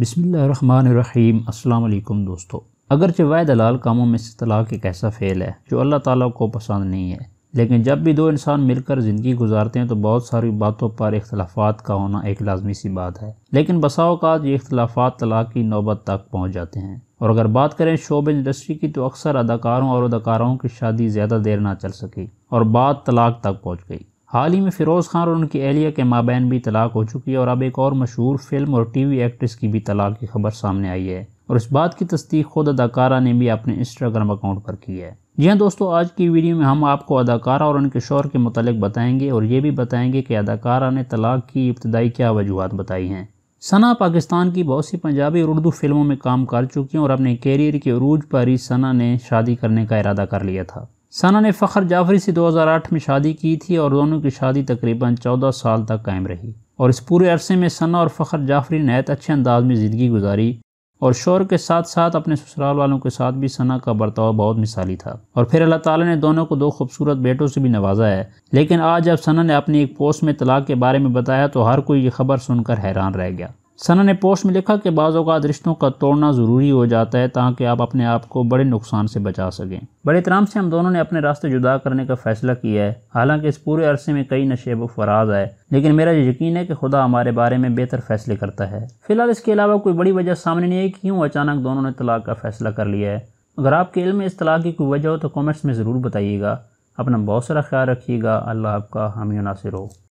बिसमीम अल्लाम दोस्तों अगरचे वह दलाल कामों में तलाक एक ऐसा फ़ेल है जो अल्लाह ताला को पसंद नहीं है लेकिन जब भी दो इंसान मिलकर ज़िंदगी गुजारते हैं तो बहुत सारी बातों पर इख्तलाफात का होना एक लाजमी सी बात है लेकिन बसाओकात ये इख्तलाफात तलाक की नौबत तक पहुँच जाते हैं और अगर बात करें शोब इंडस्ट्री की तो अक्सर अदाकारों और अदाकाराओं की शादी ज़्यादा देर ना चल सकी और बात तलाक तक पहुँच गई हाल ही में फ़िरोज़ खान और उनकी एहलिया के माबैन भी तलाक हो चुकी है और अब एक और मशहूर फिल्म और टी वी एक्ट्रेस की भी तलाक की खबर सामने आई है और इस बात की तस्दीक खुद अदाकारा ने भी अपने इंस्टाग्राम अकाउंट पर की है जी हाँ दोस्तों आज की वीडियो में हम आपको अदाकारा और उनके शोर के मतलब बताएंगे और ये भी बताएंगे कि अदाकारा ने तलाक की इब्तदाई क्या वजूहत बताई हैं सना पाकिस्तान की बहुत सी पंजाबी और उर्दू फिल्मों में काम कर चुकी हैं और अपने कैरियर के अरूज पर ही सना ने शादी करने का इरादा कर लिया था सना ने फ़खर जाफरी से 2008 में शादी की थी और दोनों की शादी तकरीबन 14 साल तक कायम रही और इस पूरे अरसे में सना और फ़खर जाफरी ने अच्छे अंदाज में ज़िंदगी गुजारी और शोर के साथ साथ अपने ससुराल वालों के साथ भी सना का बर्ताव बहुत मिसाली था और फिर अल्लाह ताला ने दोनों को दो खूबसूरत बेटों से भी नवाजा है लेकिन आज जब सना ने अपनी एक पोस्ट में तलाक के बारे में बताया तो हर कोई ये खबर सुनकर हैरान रह गया सना ने पोस्ट में लिखा कि बाज़ात रिश्तों का तोड़ना ज़रूरी हो जाता है ताकि आप अपने आप को बड़े नुकसान से बचा सकें बड़े इतराम से हम दोनों ने अपने रास्ते जुदा करने का फ़ैसला किया है हालांकि इस पूरे अरसे में कई नशेब व फराज आए लेकिन मेरा ये यकीन है कि खुदा हमारे बारे में बेहतर फैसले करता है फिलहाल इसके अलावा कोई बड़ी वजह सामने नहीं आई क्यों अचानक दोनों ने तलाक का फ़ैसला कर लिया है अगर आपके इल में इस तलाक की कोई वजह हो तो कॉमेंट्स में ज़रूर बताइएगा अपना बहुत सारा ख्याल रखिएगा अल्लाह आपका हामी नासिर हो